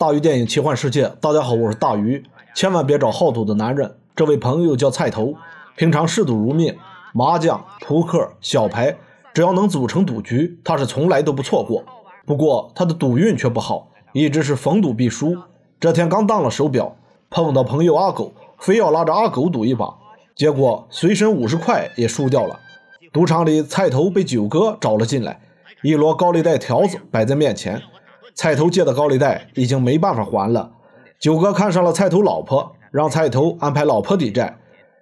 大鱼电影奇幻世界，大家好，我是大鱼。千万别找好赌的男人。这位朋友叫菜头，平常嗜赌如命，麻将、扑克、小牌，只要能组成赌局，他是从来都不错过。不过他的赌运却不好，一直是逢赌必输。这天刚当了手表，碰到朋友阿狗，非要拉着阿狗赌一把，结果随身五十块也输掉了。赌场里，菜头被九哥找了进来，一摞高利贷条子摆在面前。菜头借的高利贷已经没办法还了，九哥看上了菜头老婆，让菜头安排老婆抵债。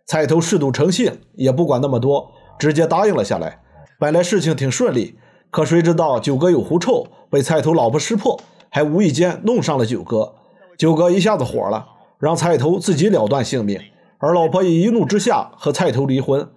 菜头嗜赌成性，也不管那么多，直接答应了下来。本来事情挺顺利，可谁知道九哥有狐臭，被菜头老婆识破，还无意间弄上了九哥。九哥一下子火了，让菜头自己了断性命，而老婆也一怒之下和菜头离婚。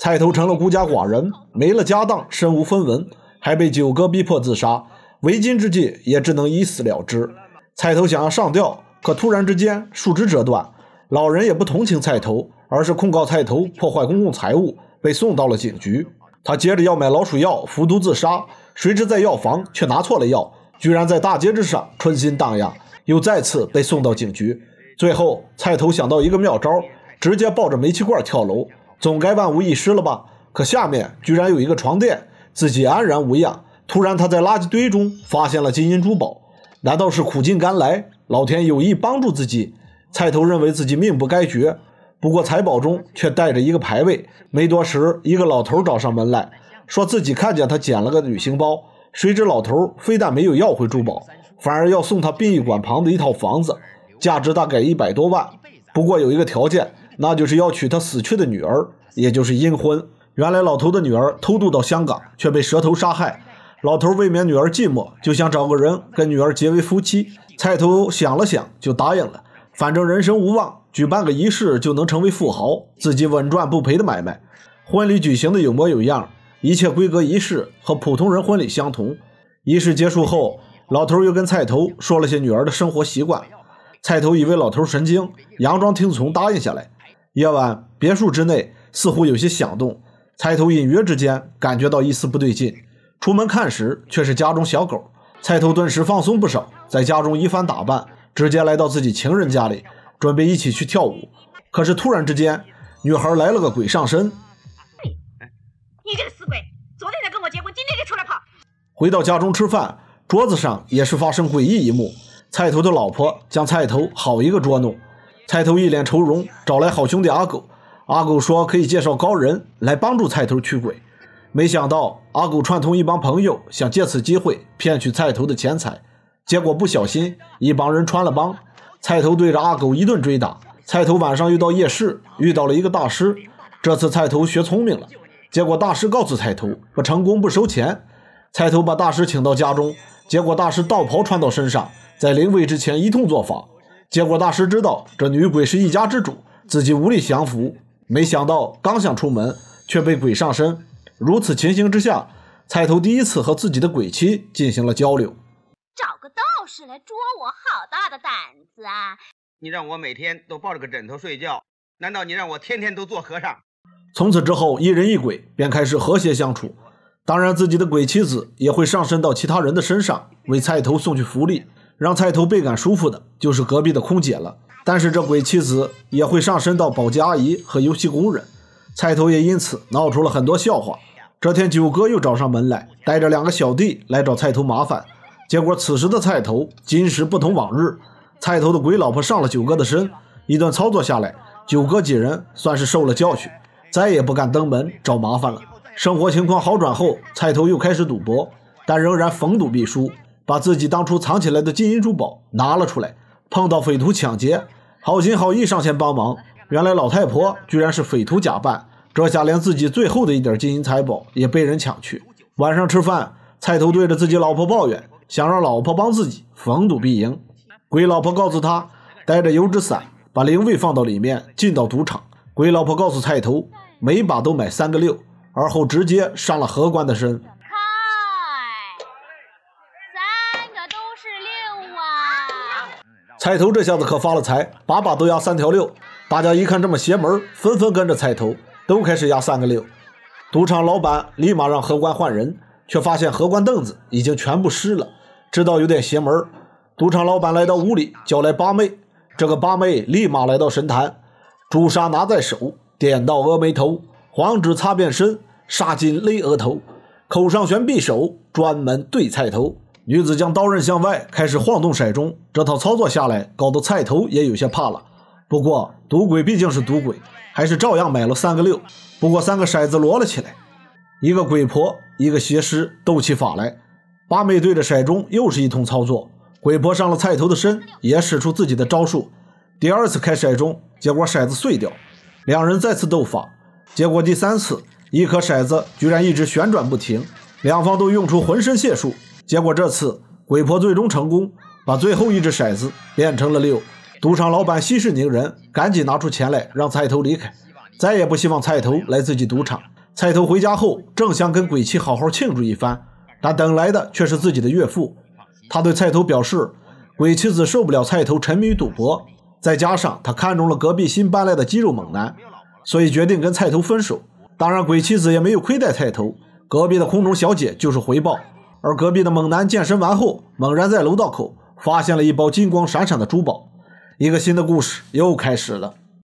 菜头成了孤家寡人，没了家当，身无分文，还被九哥逼迫自杀。为今之计，也只能一死了之。菜头想要上吊，可突然之间树枝折断，老人也不同情菜头，而是控告菜头破坏公共财物，被送到了警局。他接着要买老鼠药服毒自杀，谁知在药房却拿错了药，居然在大街之上春心荡漾，又再次被送到警局。最后，菜头想到一个妙招，直接抱着煤气罐跳楼，总该万无一失了吧？可下面居然有一个床垫，自己安然无恙。突然，他在垃圾堆中发现了金银珠宝，难道是苦尽甘来？老天有意帮助自己？菜头认为自己命不该绝，不过财宝中却带着一个牌位。没多时，一个老头找上门来，说自己看见他捡了个旅行包。谁知老头非但没有要回珠宝，反而要送他殡仪馆旁的一套房子，价值大概一百多万。不过有一个条件，那就是要娶他死去的女儿，也就是阴婚。原来老头的女儿偷渡到香港，却被蛇头杀害。老头未免女儿寂寞，就想找个人跟女儿结为夫妻。菜头想了想，就答应了。反正人生无望，举办个仪式就能成为富豪，自己稳赚不赔的买卖。婚礼举行的有模有样，一切规格仪式和普通人婚礼相同。仪式结束后，老头又跟菜头说了些女儿的生活习惯。菜头以为老头神经，佯装听从答应下来。夜晚，别墅之内似乎有些响动，菜头隐约之间感觉到一丝不对劲。出门看时，却是家中小狗菜头，顿时放松不少，在家中一番打扮，直接来到自己情人家里，准备一起去跳舞。可是突然之间，女孩来了个鬼上身。你，你这个死鬼，昨天才跟我结婚，今天就出来跑。回到家中吃饭，桌子上也是发生诡异一幕。菜头的老婆将菜头好一个捉弄，菜头一脸愁容，找来好兄弟阿狗。阿狗说可以介绍高人来帮助菜头驱鬼。没想到阿狗串通一帮朋友，想借此机会骗取菜头的钱财，结果不小心一帮人穿了帮。菜头对着阿狗一顿追打。菜头晚上遇到夜市，遇到了一个大师。这次菜头学聪明了，结果大师告诉菜头，不成功不收钱。菜头把大师请到家中，结果大师道袍穿到身上，在临位之前一通做法。结果大师知道这女鬼是一家之主，自己无力降服。没想到刚想出门，却被鬼上身。如此情形之下，菜头第一次和自己的鬼妻进行了交流。找个道士来捉我，好大的胆子啊！你让我每天都抱着个枕头睡觉，难道你让我天天都做和尚？从此之后，一人一鬼便开始和谐相处。当然，自己的鬼妻子也会上身到其他人的身上，为菜头送去福利。让菜头倍感舒服的就是隔壁的空姐了，但是这鬼妻子也会上身到保洁阿姨和油漆工人。菜头也因此闹出了很多笑话。这天，九哥又找上门来，带着两个小弟来找菜头麻烦。结果，此时的菜头今时不同往日，菜头的鬼老婆上了九哥的身，一段操作下来，九哥几人算是受了教训，再也不敢登门找麻烦了。生活情况好转后，菜头又开始赌博，但仍然逢赌必输，把自己当初藏起来的金银珠宝拿了出来。碰到匪徒抢劫，好心好意上前帮忙。原来老太婆居然是匪徒假扮，这下连自己最后的一点金银财宝也被人抢去。晚上吃饭，菜头对着自己老婆抱怨，想让老婆帮自己逢赌必赢。鬼老婆告诉他，带着油纸伞，把灵位放到里面，进到赌场。鬼老婆告诉菜头，每把都买三个六，而后直接上了荷官的身。嗨，三个都是六啊！菜头这下子可发了财，把把都压三条六。大家一看这么邪门，纷纷跟着菜头，都开始压三个六。赌场老板立马让荷官换人，却发现荷官凳子已经全部湿了，知道有点邪门。赌场老板来到屋里，叫来八妹。这个八妹立马来到神坛，朱砂拿在手，点到额眉头，黄纸擦遍身，纱巾勒额头，口上悬匕首，专门对菜头。女子将刀刃向外，开始晃动骰盅。这套操作下来，搞得菜头也有些怕了。不过。赌鬼毕竟是赌鬼，还是照样买了三个六。不过三个骰子摞了起来，一个鬼婆，一个邪师斗起法来。八妹对着骰盅又是一通操作，鬼婆上了菜头的身，也使出自己的招数。第二次开骰盅，结果骰子碎掉。两人再次斗法，结果第三次，一颗骰子居然一直旋转不停。两方都用出浑身解数，结果这次鬼婆最终成功，把最后一只骰子变成了六。赌场老板息事宁人，赶紧拿出钱来让菜头离开，再也不希望菜头来自己赌场。菜头回家后，正想跟鬼妻好好庆祝一番，但等来的却是自己的岳父。他对菜头表示，鬼妻子受不了菜头沉迷于赌博，再加上他看中了隔壁新搬来的肌肉猛男，所以决定跟菜头分手。当然，鬼妻子也没有亏待菜头，隔壁的空中小姐就是回报。而隔壁的猛男健身完后，猛然在楼道口发现了一包金光闪闪的珠宝。一个新的故事又开始了。